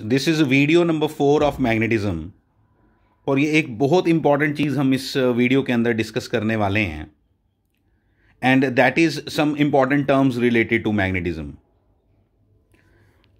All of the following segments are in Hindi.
this is video number four of magnetism और ये एक बहुत इंपॉर्टेंट चीज़ हम इस वीडियो uh, के अंदर डिस्कस करने वाले हैं and that is some important terms related to magnetism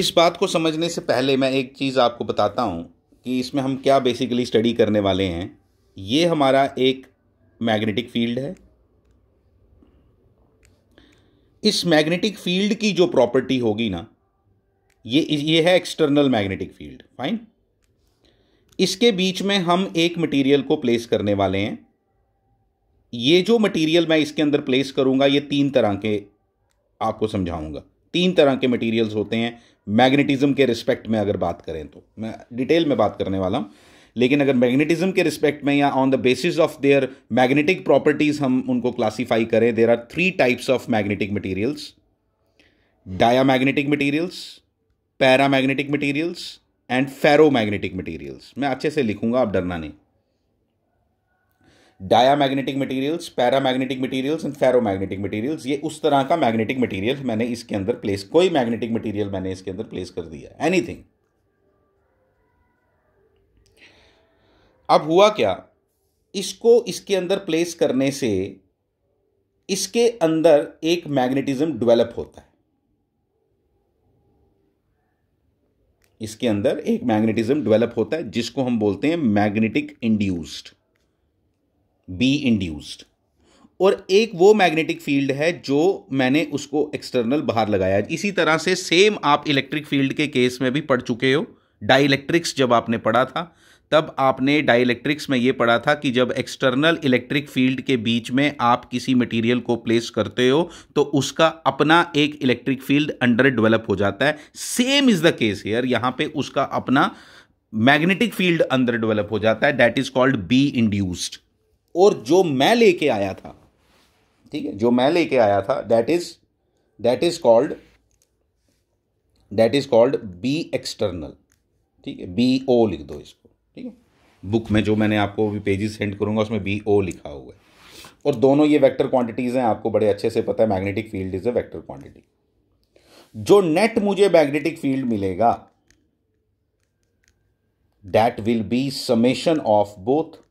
इस बात को समझने से पहले मैं एक चीज़ आपको बताता हूं कि इसमें हम क्या बेसिकली स्टडी करने वाले हैं ये हमारा एक मैग्नेटिक फील्ड है इस मैग्नेटिक फील्ड की जो प्रॉपर्टी होगी ना ये ये है एक्सटर्नल मैग्नेटिक फील्ड फाइन इसके बीच में हम एक मटेरियल को प्लेस करने वाले हैं ये जो मटेरियल मैं इसके अंदर प्लेस करूंगा ये तीन तरह के आपको समझाऊंगा तीन तरह के मटेरियल्स होते हैं मैग्नेटिज्म के रिस्पेक्ट में अगर बात करें तो मैं डिटेल में बात करने वाला हूं लेकिन अगर मैग्नेटिज्म के रिस्पेक्ट में या on the basis of their magnetic properties हम उनको क्लासीफाई करें there are three types of magnetic materials diamagnetic materials paramagnetic materials and magnetic materials मैं अच्छे से लिखूंगा आप डरना नहीं materials paramagnetic materials and magnetic materials ये उस तरह का मैग्नेटिक मटीरियल मैंने इसके अंदर प्लेस कोई मैग्नेटिक मटीरियल मैंने इसके अंदर प्लेस कर दिया एनीथिंग अब हुआ क्या इसको इसके अंदर प्लेस करने से इसके अंदर एक मैग्नेटिज्म डेवलप होता है इसके अंदर एक मैग्नेटिज्म डेवलप होता है जिसको हम बोलते हैं मैग्नेटिक इंड्यूस्ड बी इंड्यूस्ड और एक वो मैग्नेटिक फील्ड है जो मैंने उसको एक्सटर्नल बाहर लगाया इसी तरह से सेम आप इलेक्ट्रिक फील्ड के केस में भी पढ़ चुके हो डाइलेक्ट्रिक्स जब आपने पढ़ा था तब आपने डाइलेक्ट्रिक्स में ये पढ़ा था कि जब एक्सटर्नल इलेक्ट्रिक फील्ड के बीच में आप किसी मटेरियल को प्लेस करते हो तो उसका अपना एक इलेक्ट्रिक फील्ड अंडर डेवलप हो जाता है same is the case here यहां पे उसका अपना मैग्नेटिक फील्ड अंदर डेवलप हो जाता है that is called B induced और जो मैं लेके आया था ठीक है जो मैं लेके आया था that is that is called that is called B external ठीक है बी ओ लिख दो इसको ठीक है बुक में जो मैंने आपको अभी पेजेस सेंड करूंगा उसमें बी ओ लिखा हुआ है और दोनों ये वेक्टर क्वांटिटीज़ हैं आपको बड़े अच्छे से पता है magnetic field is a vector quantity जो नेट मुझे मैग्नेटिक फील्ड मिलेगा that will be summation of both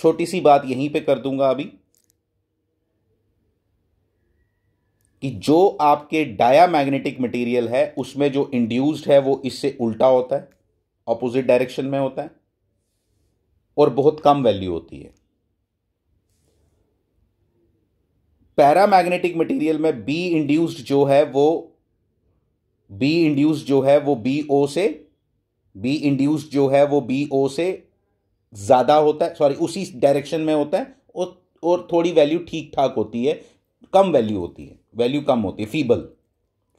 छोटी सी बात यहीं पे कर दूंगा अभी कि जो आपके डायामैग्नेटिक मटेरियल है उसमें जो इंड्यूस्ड है वो इससे उल्टा होता है ऑपोजिट डायरेक्शन में होता है और बहुत कम वैल्यू होती है पैरामैग्नेटिक मटेरियल में बी इंड्यूस्ड जो है वो बी इंड्यूस्ड जो है वो बी ओ से बी इंड्यूस्ड जो है वो बी ओ से ज़्यादा होता है सॉरी उसी डायरेक्शन में होता है और थोड़ी वैल्यू ठीक ठाक होती है कम वैल्यू होती है वैल्यू कम होती है feeble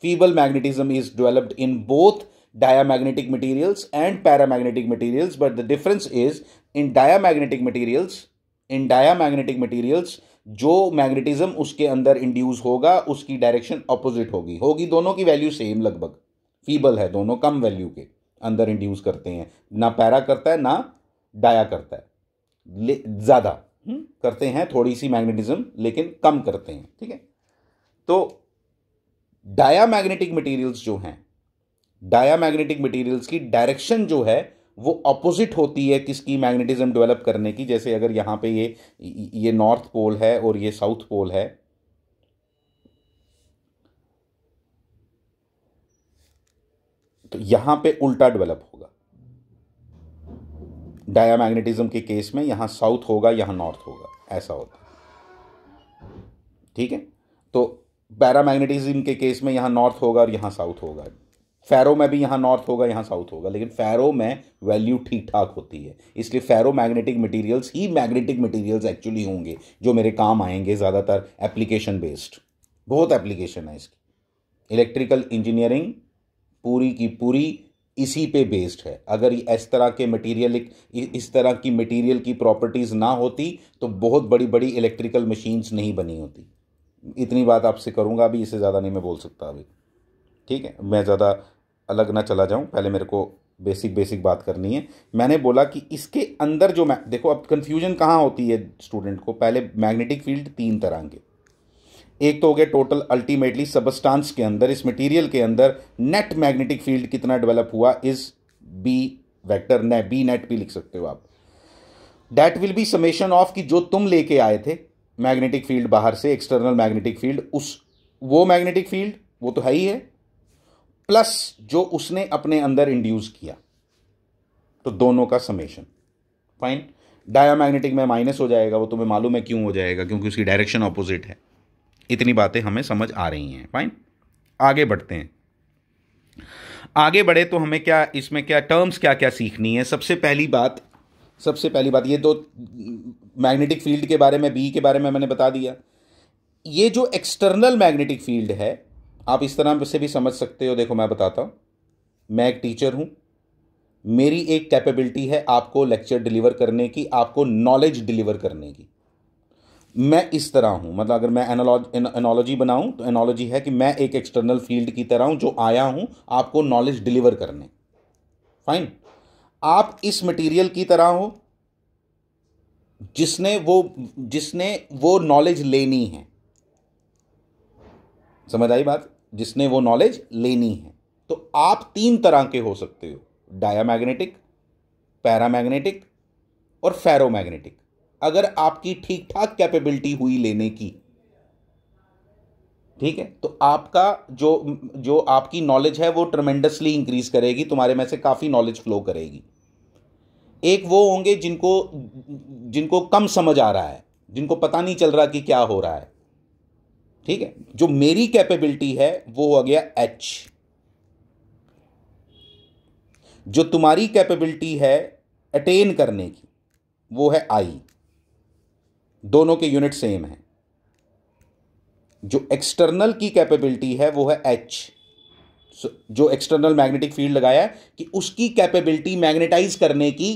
feeble magnetism is developed in both diamagnetic materials and paramagnetic materials but the difference is in diamagnetic materials in diamagnetic materials जो मैग्नेटिज्म उसके अंदर इंड्यूस होगा उसकी डायरेक्शन अपोजिट होगी होगी दोनों की वैल्यू सेम लगभग फीबल है दोनों कम वैल्यू के अंदर इंड्यूस करते हैं ना पैरा करता है ना डाया करता है ज़्यादा करते हैं थोड़ी सी मैग्नेटिज्म लेकिन कम करते हैं ठीक है तो डाया मैग्नेटिक मटीरियल्स जो हैं मैग्नेटिक मटीरियल्स की डायरेक्शन जो है वो अपोजिट होती है किसकी मैग्नेटिज्म डेवलप करने की जैसे अगर यहाँ पे ये ये नॉर्थ पोल है और ये साउथ पोल है तो यहाँ पे उल्टा डेवलप होगा डायामैग्नेटिज्म के केस में यहाँ साउथ होगा यहाँ नॉर्थ होगा ऐसा होता ठीक है तो पैरामैग्नेटिज्म के केस में यहाँ नॉर्थ होगा और यहाँ साउथ होगा फैरो में भी यहाँ नॉर्थ होगा यहाँ साउथ होगा लेकिन फैरो में वैल्यू ठीक ठाक होती है इसलिए फेरो मैग्नेटिक मटीरियल्स ही मैग्नेटिक मटीरियल्स एक्चुअली होंगे जो मेरे काम आएंगे ज़्यादातर एप्लीकेशन बेस्ड बहुत एप्लीकेशन है इसकी इलेक्ट्रिकल इंजीनियरिंग पूरी की पूरी इसी पे बेस्ड है अगर इस तरह के मटेरियल इस तरह की मटेरियल की प्रॉपर्टीज़ ना होती तो बहुत बड़ी बड़ी इलेक्ट्रिकल मशीन्स नहीं बनी होती इतनी बात आपसे करूँगा अभी इससे ज़्यादा नहीं मैं बोल सकता अभी ठीक है मैं ज़्यादा अलग ना चला जाऊँ पहले मेरे को बेसिक बेसिक बात करनी है मैंने बोला कि इसके अंदर जो मैं देखो अब कन्फ्यूजन कहाँ होती है स्टूडेंट को पहले मैग्नेटिक फील्ड तीन तरह के एक तो हो गया टोटल अल्टीमेटली सबस्टांस के अंदर इस मटेरियल के अंदर नेट मैग्नेटिक फील्ड कितना डेवलप हुआ इज बी वेक्टर ने बी नेट भी लिख सकते हो आप that will be summation of कि जो तुम लेके आए थे मैग्नेटिक फील्ड बाहर से एक्सटर्नल मैग्नेटिक फील्ड उस वो मैग्नेटिक फील्ड वो तो है ही है प्लस जो उसने अपने अंदर इंड्यूस किया तो दोनों का समेशन फाइन डायामैग्नेटिक में माइनस हो जाएगा वो तुम्हें मालूम है क्यों हो जाएगा क्योंकि उसकी डायरेक्शन ऑपोजिट है इतनी बातें हमें समझ आ रही हैं फाइन आगे बढ़ते हैं आगे बढ़े तो हमें क्या इसमें क्या टर्म्स क्या क्या सीखनी है सबसे पहली बात सबसे पहली बात ये दो मैग्नेटिक फील्ड के बारे में बी के बारे में मैंने बता दिया ये जो एक्सटर्नल मैग्नेटिक फील्ड है आप इस तरह से भी समझ सकते हो देखो मैं बताता हूँ मैं एक टीचर हूँ मेरी एक कैपेबिलिटी है आपको लेक्चर डिलीवर करने की आपको नॉलेज डिलीवर करने की मैं इस तरह हूं मतलब अगर मैं एनोलॉज एनोलॉजी बनाऊं तो एनोलॉजी है कि मैं एक एक्सटर्नल फील्ड की तरह हूं जो आया हूं आपको नॉलेज डिलीवर करने फाइन आप इस मटेरियल की तरह हो जिसने वो जिसने वो नॉलेज लेनी है समझ आई बात जिसने वो नॉलेज लेनी है तो आप तीन तरह के हो सकते हो डायामैग्नेटिक पैरामैग्नेटिक और फेरोमैग्नेटिक अगर आपकी ठीक ठाक कैपेबिलिटी हुई लेने की ठीक है तो आपका जो जो आपकी नॉलेज है वो ट्रमेंडसली इंक्रीज करेगी तुम्हारे में से काफ़ी नॉलेज फ्लो करेगी एक वो होंगे जिनको जिनको कम समझ आ रहा है जिनको पता नहीं चल रहा कि क्या हो रहा है ठीक है जो मेरी कैपेबिलिटी है वो हो गया एच जो तुम्हारी कैपेबिलिटी है अटेन करने की वो है आई दोनों के यूनिट सेम हैं जो एक्सटर्नल की कैपेबिलिटी है वो है एच जो एक्सटर्नल मैग्नेटिक फील्ड लगाया है कि उसकी कैपेबिलिटी मैग्नेटाइज करने की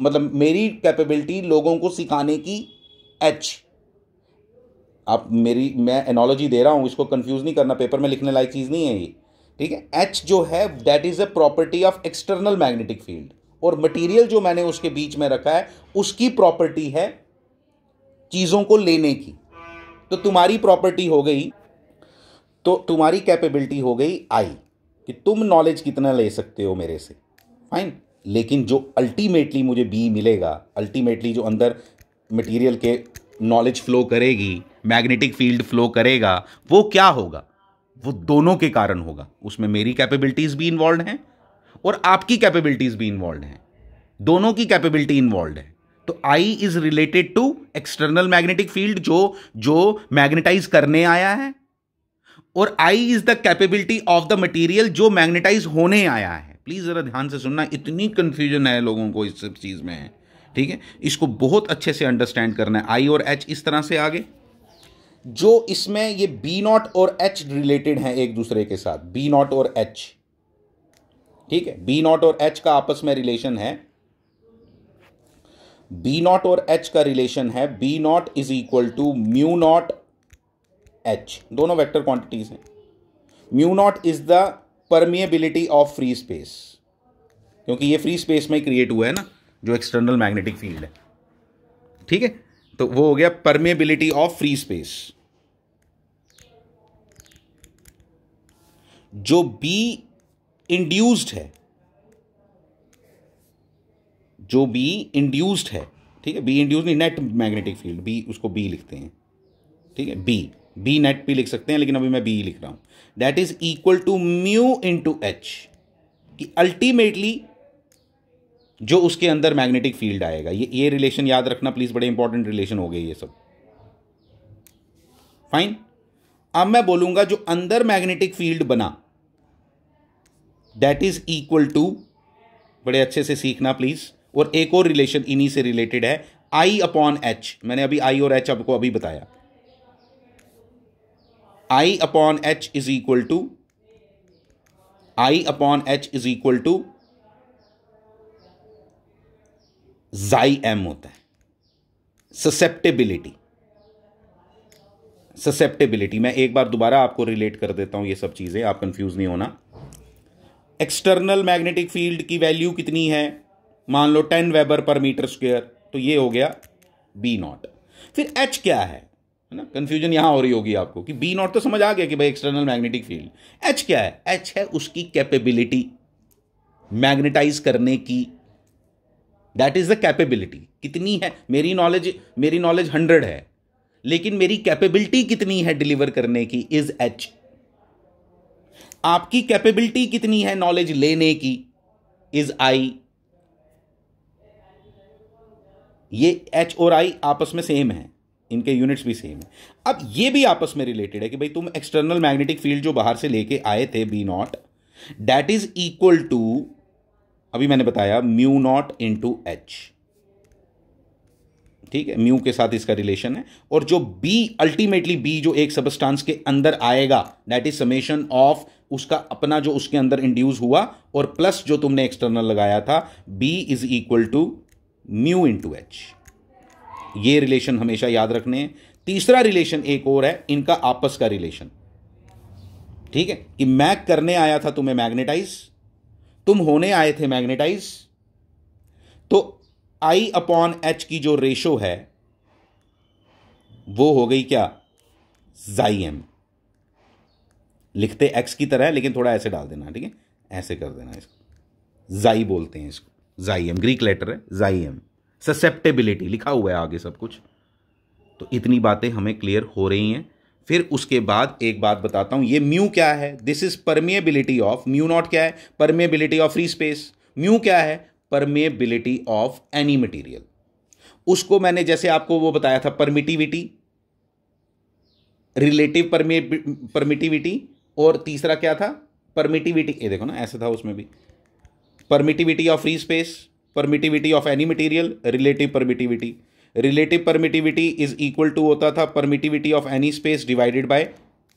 मतलब मेरी कैपेबिलिटी लोगों को सिखाने की एच आप मेरी मैं एनोलॉजी दे रहा हूं इसको कंफ्यूज नहीं करना पेपर में लिखने लायक चीज़ नहीं है ये ठीक है एच जो है that is a property of external magnetic field और मटेरियल जो मैंने उसके बीच में रखा है उसकी प्रॉपर्टी है चीज़ों को लेने की तो तुम्हारी प्रॉपर्टी हो गई तो तुम्हारी कैपेबिलिटी हो गई आई कि तुम नॉलेज कितना ले सकते हो मेरे से फाइन लेकिन जो अल्टीमेटली मुझे बी मिलेगा अल्टीमेटली जो अंदर मटेरियल के नॉलेज फ्लो करेगी मैग्नेटिक फील्ड फ्लो करेगा वो क्या होगा वो दोनों के कारण होगा उसमें मेरी कैपेबिलिटीज़ भी इन्वॉल्व हैं और आपकी कैपेबिलिटीज़ भी इन्वॉल्व हैं दोनों की कैपेबिलिटी इन्वॉल्व है तो I is related to external magnetic field जो जो मैग्नेटाइज करने आया है और I is the capability of the material जो मैग्नेटाइज होने आया है प्लीज जरा ध्यान से सुनना इतनी कंफ्यूजन है लोगों को इस सब चीज में ठीक है इसको बहुत अच्छे से अंडरस्टैंड करना है आई और एच इस तरह से आगे जो इसमें ये बी नॉट और एच रिलेटेड हैं एक दूसरे के साथ बी नॉट और एच ठीक है बी नॉट और एच का आपस में रिलेशन है बी नॉट और एच का रिलेशन है B not is equal to mu not H दोनों वेक्टर क्वांटिटीज हैं mu not is the permeability of free space क्योंकि ये फ्री स्पेस में क्रिएट हुआ है ना जो एक्सटर्नल मैग्नेटिक फील्ड है ठीक है तो वो हो गया परमिएबिलिटी ऑफ फ्री स्पेस जो बी इंड्यूस्ड है जो बी इंड्यूस्ड है ठीक है बी इंड्यूस्ड नहीं नेट मैग्नेटिक फील्ड बी उसको बी लिखते हैं ठीक है बी बी नेट भी लिख सकते हैं लेकिन अभी मैं बी लिख रहा हूं that is equal to mu into H कि अल्टीमेटली जो उसके अंदर मैग्नेटिक फील्ड आएगा ये ये रिलेशन याद रखना प्लीज बड़े इंपॉर्टेंट रिलेशन हो गए ये सब फाइन अब मैं बोलूंगा जो अंदर मैग्नेटिक फील्ड बना दैट इज इक्वल टू बड़े अच्छे से सीखना प्लीज़ और एक और रिलेशन इन्हीं से रिलेटेड है आई अपॉन एच मैंने अभी आई और एच आपको अभी बताया I upon H is equal to I upon H is equal to chi M होता है ससेप्टेबिलिटी ससेप्टेबिलिटी मैं एक बार दोबारा आपको रिलेट कर देता हूं ये सब चीज़ें आप कंफ्यूज नहीं होना एक्सटर्नल मैग्नेटिक फील्ड की वैल्यू कितनी है मान लो ten weber per meter square तो ये हो गया बी नॉट फिर एच क्या है है ना कंफ्यूजन यहां हो रही होगी आपको कि बी नॉट तो समझ आ गया कि भाई एक्सटर्नल मैग्नेटिक फील्ड एच क्या है एच है उसकी कैपेबिलिटी मैग्नेटाइज करने की दैट इज द कैपेबिलिटी कितनी है मेरी नॉलेज मेरी नॉलेज हंड्रेड है लेकिन मेरी कैपेबिलिटी कितनी है डिलीवर करने की इज एच आपकी कैपेबिलिटी कितनी है नॉलेज लेने की इज आई ये एच और आई आपस में सेम है इनके यूनिट्स भी सेम है अब ये भी आपस में रिलेटेड है कि भाई तुम एक्सटर्नल मैग्नेटिक फील्ड जो बाहर से लेके आए थे B not that is equal to अभी मैंने बताया mu not into H ठीक है म्यू के साथ इसका रिलेशन है और जो बी अल्टीमेटली बी जो एक सबस्टांस के अंदर आएगा दैट इज समेशन ऑफ उसका अपना जो उसके अंदर इंड्यूस हुआ और प्लस जो तुमने एक्सटर्नल लगाया था B is equal to mu into H ये रिलेशन हमेशा याद रखने हैं तीसरा रिलेशन एक और है इनका आपस का रिलेशन ठीक है कि मैं करने आया था तुम्हें मैग्नेटाइज तुम होने आए थे मैग्नेटाइज तो आई अपॉन एच की जो रेशो है वो हो गई क्या जाई एम लिखते एक्स की तरह है लेकिन थोड़ा ऐसे डाल देना ठीक है ऐसे कर देना इसको जाई बोलते हैं इसको जाइएम ग्रीक लेटर है जाइएम ससेप्टेबिलिटी लिखा हुआ है आगे सब कुछ तो इतनी बातें हमें क्लियर हो रही हैं फिर उसके बाद एक बात बताता हूं ये म्यू क्या है this is permeability of mu not क्या है permeability of free space mu क्या है परमेबिलिटी ऑफ एनी मटीरियल उसको मैंने जैसे आपको वो बताया था परमिटिविटी रिलेटिव परमिटिविटी और तीसरा क्या था परमिटिविटी ये देखो ना ऐसा था उसमें भी permittivity of free space permittivity of any material relative permittivity relative permittivity is equal to होता था permittivity of any space divided by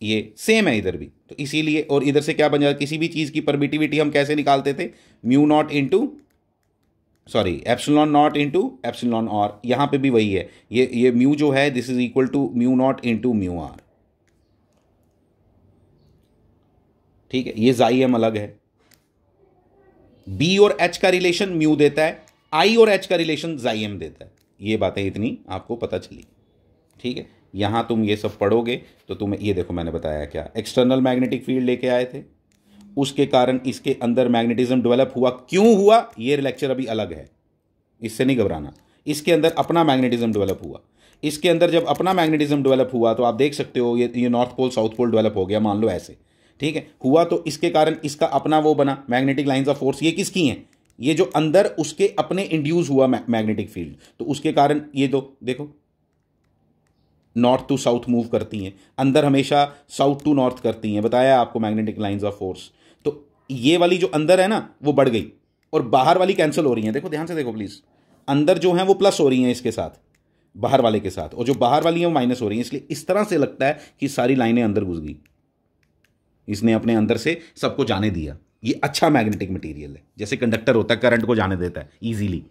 ये सेम है इधर भी तो इसीलिए और इधर से क्या बन जाता किसी भी चीज़ की परमिटिविटी हम कैसे निकालते थे mu not into sorry epsilon not into epsilon R यहाँ पर भी वही है ये ये म्यू जो है this is equal to mu not into mu R ठीक है ये जाइएम अलग है बी और एच का रिलेशन म्यू देता है आई और एच का रिलेशन जाइएम देता है ये बातें इतनी आपको पता चली ठीक है यहाँ तुम ये सब पढ़ोगे तो तुम्हें ये देखो मैंने बताया क्या एक्सटर्नल मैग्नेटिक फील्ड लेके आए थे उसके कारण इसके अंदर मैग्नेटिज्म डेवलप हुआ क्यों हुआ ये लेक्चर अभी अलग है इससे नहीं घबराना इसके अंदर अपना मैग्नेटिज्म डेवलप हुआ इसके अंदर जब अपना मैग्नेटिज्म डेवलप हुआ तो आप देख सकते हो ये ये north pole south pole develop हो गया मान लो ऐसे ठीक है हुआ तो इसके कारण इसका अपना वो बना मैग्नेटिक लाइन्स ऑफ फोर्स ये किसकी हैं ये जो अंदर उसके अपने इंड्यूस हुआ मैग्नेटिक फील्ड तो उसके कारण ये दो देखो नॉर्थ टू साउथ मूव करती हैं अंदर हमेशा साउथ टू नॉर्थ करती हैं बताया आपको मैग्नेटिक लाइन्स ऑफ फोर्स तो ये वाली जो अंदर है ना वो बढ़ गई और बाहर वाली कैंसिल हो रही है देखो ध्यान से देखो प्लीज़ अंदर जो है वो प्लस हो रही हैं इसके साथ बाहर वाले के साथ और जो बाहर वाली हैं वो माइनस हो रही हैं इसलिए इस तरह से लगता है कि सारी लाइनें अंदर घुस गई इसने अपने अंदर से सबको जाने दिया ये अच्छा मैग्नेटिक मटेरियल है जैसे कंडक्टर होता है करंट को जाने देता है ईजिली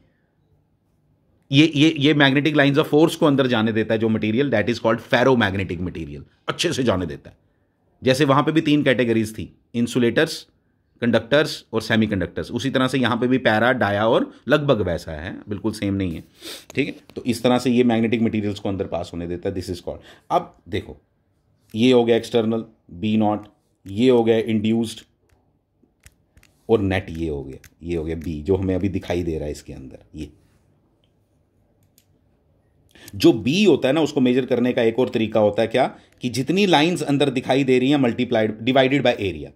ये ये ये मैग्नेटिक लाइंस ऑफ फोर्स को अंदर जाने देता है जो material that is called ferromagnetic material अच्छे से जाने देता है जैसे वहां पे भी तीन कैटेगरीज थी इंसुलेटर्स कंडक्टर्स और सेमी कंडक्टर्स उसी तरह से यहां पे भी पैरा डाया और लगभग वैसा है बिल्कुल सेम नहीं है ठीक है तो इस तरह से ये मैग्नेटिक मटेरियल्स को अंदर पास होने देता है दिस इज कॉल्ड अब देखो ये हो गया एक्सटर्नल बी नॉट ये हो गया इंड्यूस्ड और नेट ये हो गया ये हो गया बी जो हमें अभी दिखाई दे रहा है इसके अंदर ये जो बी होता है ना उसको मेजर करने का एक और तरीका होता है क्या कि जितनी लाइंस अंदर दिखाई दे रही हैं मल्टीप्लाइड डिवाइडेड बाय एरिया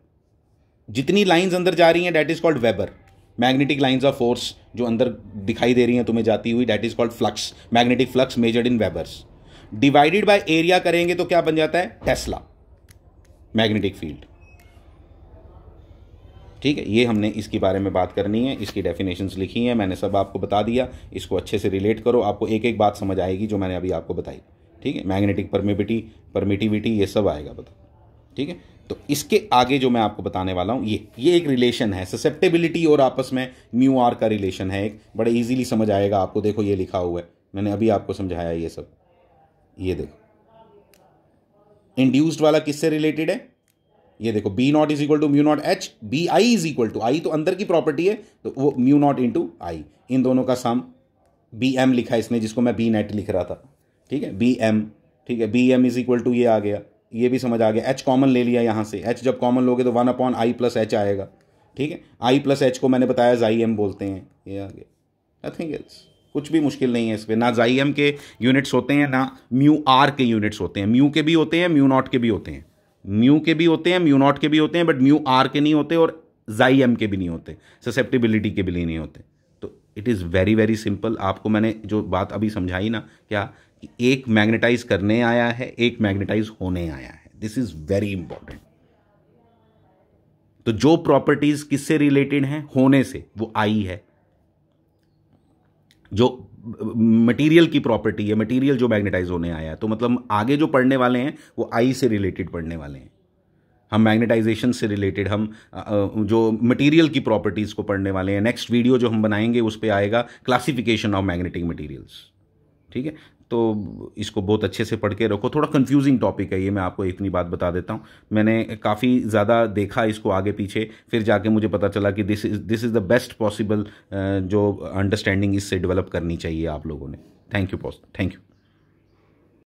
जितनी लाइंस अंदर जा रही हैं that is called weber magnetic lines of force जो अंदर दिखाई दे रही हैं तुम्हें जाती हुई that is called flux magnetic flux measured in webers divided by area करेंगे तो क्या बन जाता है टेस्ला मैग्नेटिक फील्ड ठीक है ये हमने इसके बारे में बात करनी है इसकी डेफिनेशंस लिखी हैं मैंने सब आपको बता दिया इसको अच्छे से रिलेट करो आपको एक एक बात समझ आएगी जो मैंने अभी आपको बताई ठीक है मैग्नेटिक परमिटिविटी परमिटिविटी ये सब आएगा बता ठीक है तो इसके आगे जो मैं आपको बताने वाला हूँ ये ये एक रिलेशन है ससेप्टेबिलिटी और आपस में म्यू आर का रिलेशन है एक बड़े इजीली समझ आएगा आपको देखो ये लिखा हुआ है मैंने अभी आपको समझाया ये सब ये देखो इंड्यूस्ड वाला किससे रिलेटेड है ये देखो B not is equal to mu not H B I is equal to I तो अंदर की प्रॉपर्टी है तो वो mu not into I इन दोनों का सम बी एम लिखा है इसने जिसको मैं बी नेट लिख रहा था ठीक है बी एम ठीक है B M is equal to ये आ गया ये भी समझ आ गया एच कॉमन ले लिया यहाँ से एच जब कॉमन लोगे तो one upon I plus H आएगा ठीक है आई प्लस एच को मैंने बताया जाई एम बोलते हैं ये आ गया नथिंग एल्स कुछ भी मुश्किल नहीं है इसमें ना जाइम के यूनिट्स होते हैं ना म्यू आर के यूनिट्स होते हैं म्यू के भी होते हैं म्यू नॉट के भी होते हैं म्यू के भी होते हैं म्यू नॉट के भी होते हैं बट म्यू आर के नहीं होते और जाइम के भी नहीं होते ससेप्टिबिलिटी के भी नहीं होते तो it is very very simple आपको मैंने जो बात अभी समझाई ना क्या कि एक मैग्नेटाइज करने आया है एक मैग्नेटाइज होने आया है दिस इज़ वेरी इंपॉर्टेंट तो जो प्रॉपर्टीज़ किससे रिलेटेड हैं होने से वो आई है जो मटेरियल की प्रॉपर्टी है मटेरियल जो मैग्नेटाइज होने आया है तो मतलब आगे जो पढ़ने वाले हैं वो आई से रिलेटेड पढ़ने वाले हैं हम मैग्नेटाइजेशन से रिलेटेड हम जो मटेरियल की प्रॉपर्टीज़ को पढ़ने वाले हैं नेक्स्ट वीडियो जो हम बनाएंगे उस पर आएगा क्लासिफिकेशन ऑफ मैग्नेटिक मटीरियल्स ठीक है तो इसको बहुत अच्छे से पढ़ के रखो थोड़ा कंफ्यूजिंग टॉपिक है ये मैं आपको एक नहीं बात बता देता हूँ मैंने काफ़ी ज़्यादा देखा इसको आगे पीछे फिर जाके मुझे पता चला कि this is this is the best possible जो अंडरस्टैंडिंग इससे डेवलप करनी चाहिए आप लोगों ने thank you pause thank you